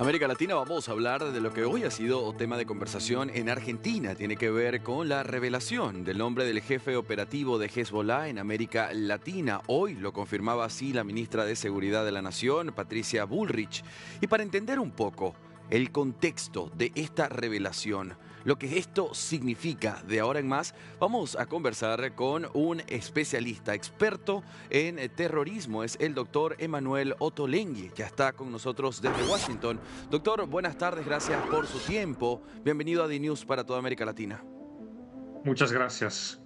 América Latina vamos a hablar de lo que hoy ha sido tema de conversación en Argentina. Tiene que ver con la revelación del nombre del jefe operativo de Hezbollah en América Latina. Hoy lo confirmaba así la ministra de Seguridad de la Nación, Patricia Bullrich. Y para entender un poco el contexto de esta revelación, lo que esto significa de ahora en más, vamos a conversar con un especialista, experto en terrorismo, es el doctor Emanuel Otolengui, que está con nosotros desde Washington. Doctor, buenas tardes, gracias por su tiempo. Bienvenido a The News para toda América Latina. Muchas gracias.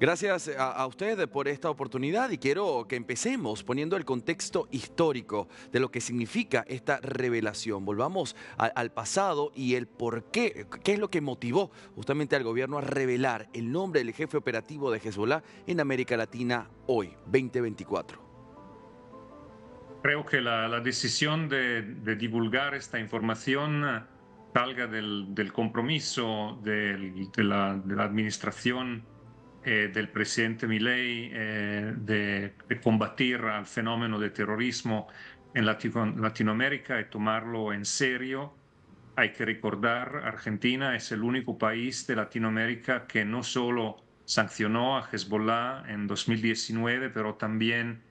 Gracias a, usted por esta oportunidad y quiero que empecemos poniendo el contexto histórico de lo que significa esta revelación. Volvamos al pasado y el por qué, qué es lo que motivó justamente al gobierno a revelar el nombre del jefe operativo de Hezbollah en América Latina hoy, 2024. Creo que la, decisión de, divulgar esta información eh, salga del, compromiso de la administración eh, del presidente Milei eh, de, combatir al fenómeno de terrorismo en Latinoamérica y tomarlo en serio. Hay que recordar, Argentina es el único país de Latinoamérica que no solo sancionó a Hezbollah en 2019, pero también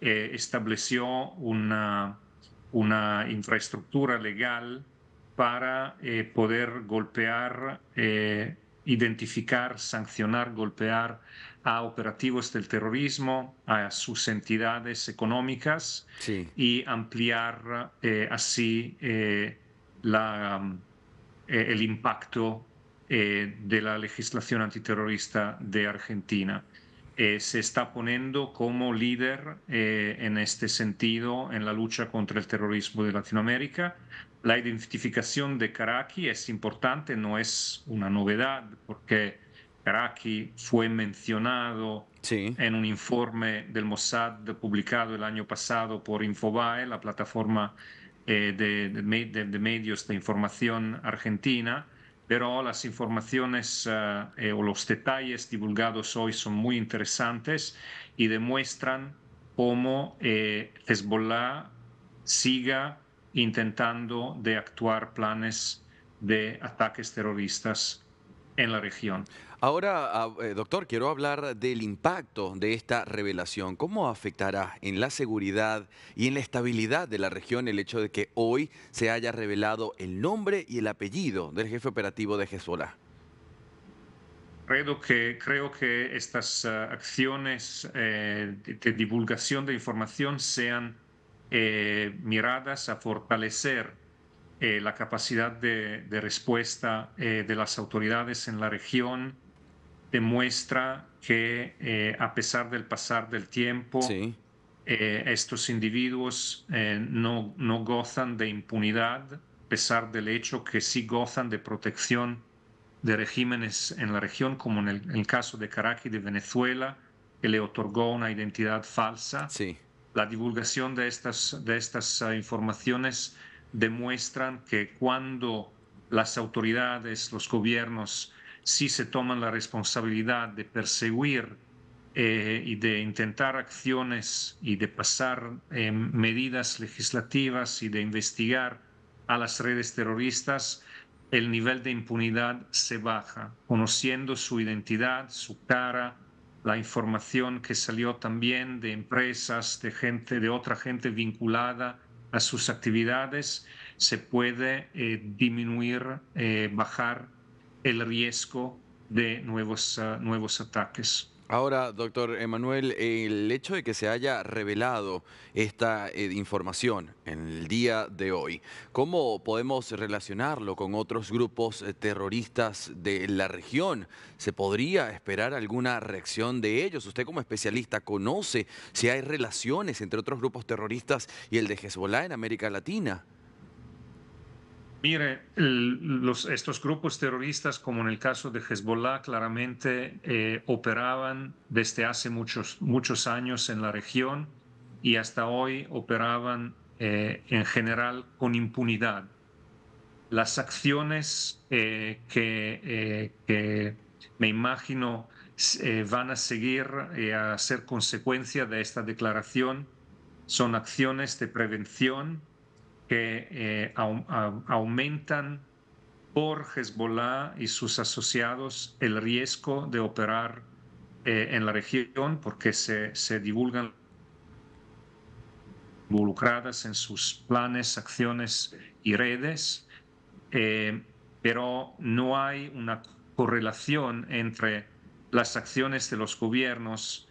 eh, estableció una, una infraestructura legal para poder golpear identificar, sancionar, golpear a operativos del terrorismo, a sus entidades económicas y ampliar eh, así eh, mm, eh, el impacto de la legislación antiterrorista de Argentina. Eh, se está poniendo como líder eh, en este sentido en la lucha contra el terrorismo de Latinoamérica. La identificación de Karaki es importante, no es una novedad, porque Karaki fue mencionado en un informe del Mossad publicado el año pasado por Infobae, la plataforma eh, de medios de información argentina pero las informaciones eh, eh, o los detalles divulgados hoy son muy interesantes y demuestran cómo eh, Hezbollah siga intentando de actuar planes de ataques terroristas en la región. Ahora, ah, eh, doctor, quiero hablar del impacto de esta revelación. ¿Cómo afectará en la seguridad y en la estabilidad de la región el hecho de que hoy se haya revelado el nombre y el apellido del jefe operativo de Hezbollah? Creo que, creo que estas ah, acciones eh, de, divulgación de información sean eh, miradas a fortalecer eh, la capacidad de, respuesta eh, de las autoridades en la región demuestra que eh, a pesar del pasar del tiempo, estos individuos no, no gozan de impunidad, a pesar del hecho que sí gozan de protección de regímenes en la región, como en el, caso de Caracas y de Venezuela, que le otorgó una identidad falsa. La divulgación de estas, de estas informaciones demuestran que cuando las autoridades, los gobiernos, sí se toman la responsabilidad de perseguir eh, y de intentar acciones y de pasar eh, medidas legislativas y de investigar a las redes terroristas, el nivel de impunidad se baja, conociendo su identidad, su cara, la información que salió también de empresas, de gente, de otra gente vinculada a sus actividades, se puede eh, disminuir, eh, bajar el riesgo de nuevos, ah, nuevos ataques. Ahora, doctor Emanuel, el hecho de que se haya revelado esta eh, información en el día de hoy, ¿cómo podemos relacionarlo con otros grupos eh, terroristas de la región? ¿Se podría esperar alguna reacción de ellos? Usted como especialista conoce si hay relaciones entre otros grupos terroristas y el de Hezbollah en América Latina. Mire, estos grupos terroristas, como en el caso de Hezbollah, claramente eh, operaban desde hace muchos, muchos años en la región y hasta hoy operaban eh, en general con impunidad. Las acciones eh, que, que, me imagino van a seguir a ser consecuencia de esta declaración son acciones de prevención que eh, aumentan por Hezbollah y sus asociados el riesgo de operar eh, en la región porque se, se divulgan involucradas en sus planes, acciones y redes, eh, pero no hay una correlación entre las acciones de los gobiernos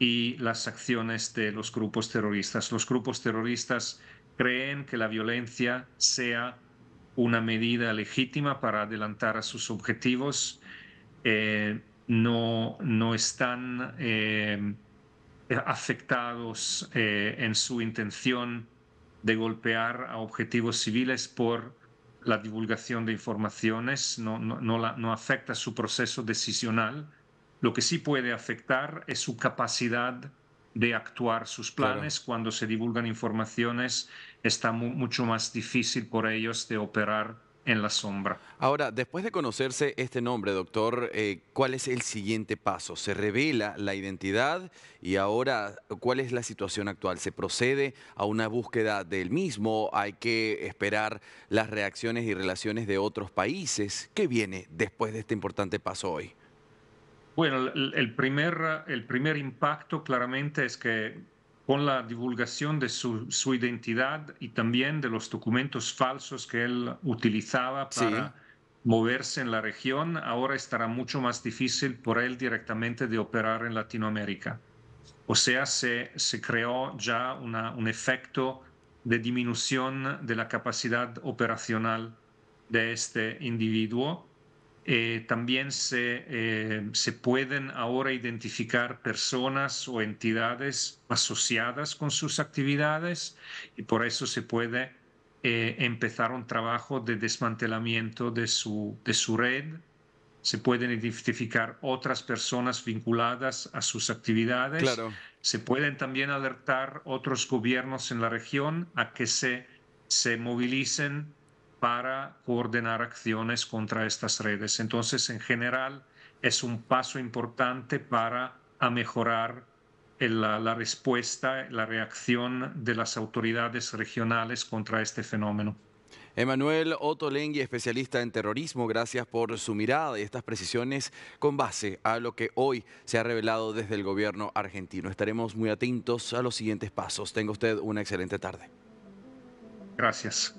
y las acciones de los grupos terroristas. Los grupos terroristas creen que la violencia sea una medida legítima para adelantar a sus objetivos, eh, no, están eh, afectados eh, en su intención de golpear a objetivos civiles por la divulgación de informaciones, no, no, no afecta su proceso decisional. Lo que sí puede afectar es su capacidad de actuar sus planes. Cuando se divulgan informaciones, está mucho más difícil por ellos de operar en la sombra. Ahora, después de conocerse este nombre, doctor, eh, ¿cuál es el siguiente paso? ¿Se revela la identidad y ahora cuál es la situación actual? ¿Se procede a una búsqueda del mismo? ¿Hay que esperar las reacciones y relaciones de otros países? ¿Qué viene después de este importante paso hoy? Bueno, el primer, el primer impacto claramente es que con la divulgación de su, su identidad y también de los documentos falsos que él utilizaba para... moverse en la región, ahora estará mucho más difícil por él directamente de operar en Latinoamérica. O sea, se, creó ya una, un efecto de disminución de la capacidad operacional de este individuo eh, también eh, se, pueden ahora identificar personas o entidades asociadas con sus actividades y por eso se puede eh, empezar un trabajo de desmantelamiento de su, de su red. Se pueden identificar otras personas vinculadas a sus actividades. Se pueden también alertar otros gobiernos en la región a que se, se movilicen para coordinar acciones contra estas redes. Entonces, en general, es un paso importante para a mejorar eh, la, la, respuesta, la reacción de las autoridades regionales contra este fenómeno. Emanuel Otto especialista en terrorismo, gracias por su mirada y estas precisiones con base a lo que hoy se ha revelado desde el gobierno argentino. Estaremos muy atentos a los siguientes pasos. Tenga usted una excelente tarde. Gracias.